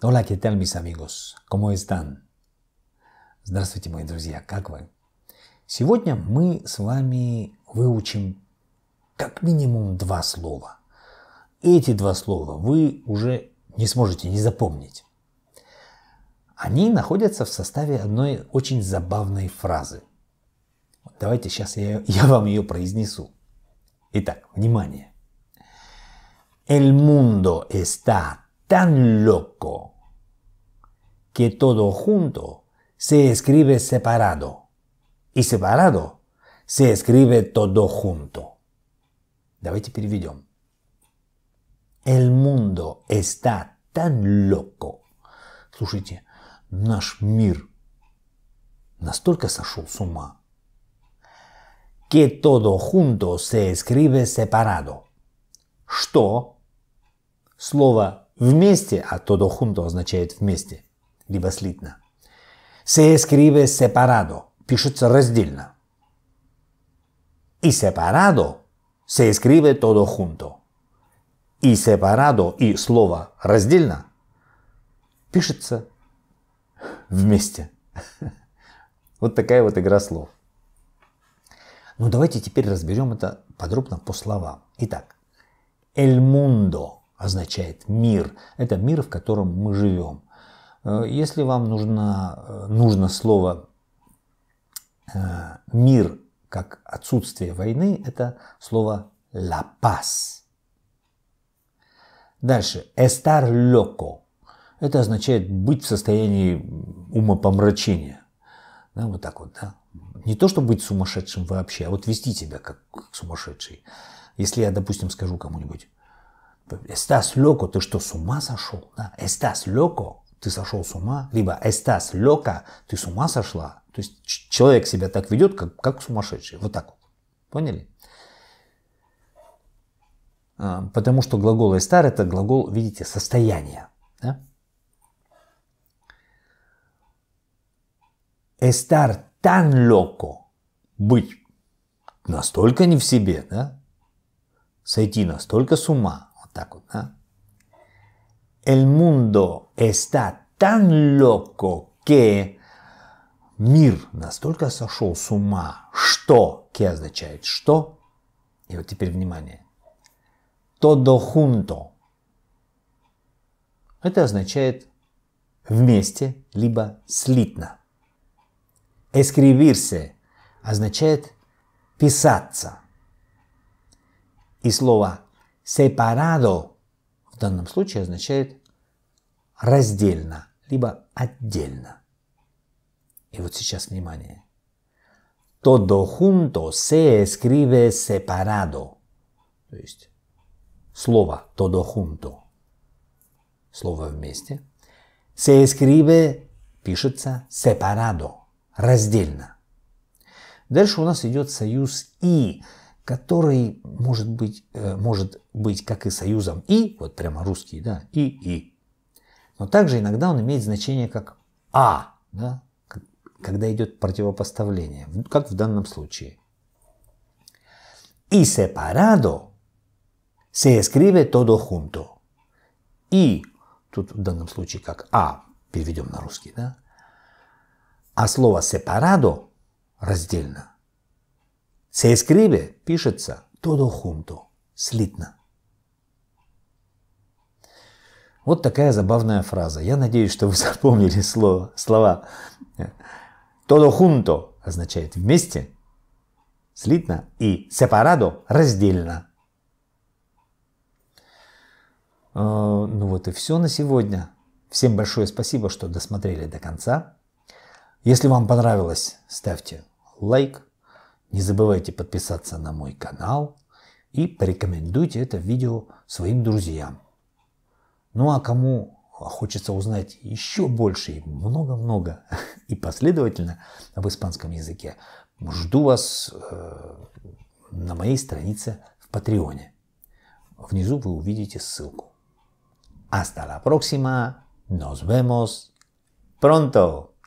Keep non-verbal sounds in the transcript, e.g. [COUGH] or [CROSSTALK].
Hola, ¿qué tal mis amigos? ¿Cómo están? Здравствуйте, мои друзья, как вы? Сегодня мы с вами выучим как минимум два слова. Эти два слова вы уже не сможете не запомнить. Они находятся в составе одной очень забавной фразы. Давайте сейчас я, [LAUGHS] я вам ее произнесу. Итак, внимание. El mundo está tan loco que todo junto se escribe separado Y separado se escribe todo junto. Давайте переведем. El mundo está tan loco. Слушайте, наш мир настолько сошел с ума, que todo junto se escribe separado. Что слово Вместе, а todo junto означает вместе, либо слитно. Se escribe separado, пишется раздельно. И separado se escribe todo junto. И separado, и слово раздельно пишется вместе. [LAUGHS] Вот такая вот игра слов. Ну давайте теперь разберем это подробно по словам. Итак, el mundo – означает мир. Это мир, в котором мы живем. Э, если вам нужно, э, нужно слово э, мир как отсутствие войны, это слово лапас. Дальше. эстар леко. Это означает быть в состоянии умопомрачения. Да, вот так вот, да. Не то, чтобы быть сумасшедшим вообще, а вот вести себя как сумасшедший. Если я, допустим, скажу кому-нибудь, Estás loco, ты что, с ума сошел? Да? Estás loco, ты сошел с ума. Либо estás loca, ты с ума сошла. То есть человек себя так ведет, как, как сумасшедший. Вот так вот. Поняли? А, потому что глагол estar это глагол, видите, состояние. Да? Estar tan loco. Быть настолько не в себе, да? Сойти настолько с ума, так вот, а? El mundo está tan loco que мир настолько сошел с ума, что que означает что. И вот теперь внимание. Todo junto. Это означает вместе, либо слитно. Escribirse означает писаться. И слово separado в данном случае означает раздельно, либо отдельно. И вот сейчас внимание. Todo junto se escribe separado. То есть слово todo junto, слово вместе, se escribe пишется separado, раздельно. Дальше у нас идет союз «и», который может быть, э, может быть как и союзом «и», вот прямо русский, да, «и», «и». Но также иногда он имеет значение как «а», да, когда идет противопоставление, как в данном случае. «И сепарадо se escribe todo junto. «И» тут в данном случае как «а», переведем на русский, да, а слово сепарадо раздельно – Se escribe, пишется, todo junto, слитно. Вот такая забавная фраза. Я надеюсь, что вы [LAUGHS] запомнили слово, слова. Todo junto означает вместе, слитно, и separado раздельно. А, ну вот и все на сегодня. Всем большое спасибо, что досмотрели до конца. Если вам понравилось, ставьте лайк, не забывайте подписаться на мой канал и порекомендуйте это видео своим друзьям. Ну а кому хочется узнать еще больше и много-много [LAUGHS] и последовательно об испанском языке, жду вас э, на моей странице в Патреоне. Внизу вы увидите ссылку. Hasta la próxima. Nos vemos pronto.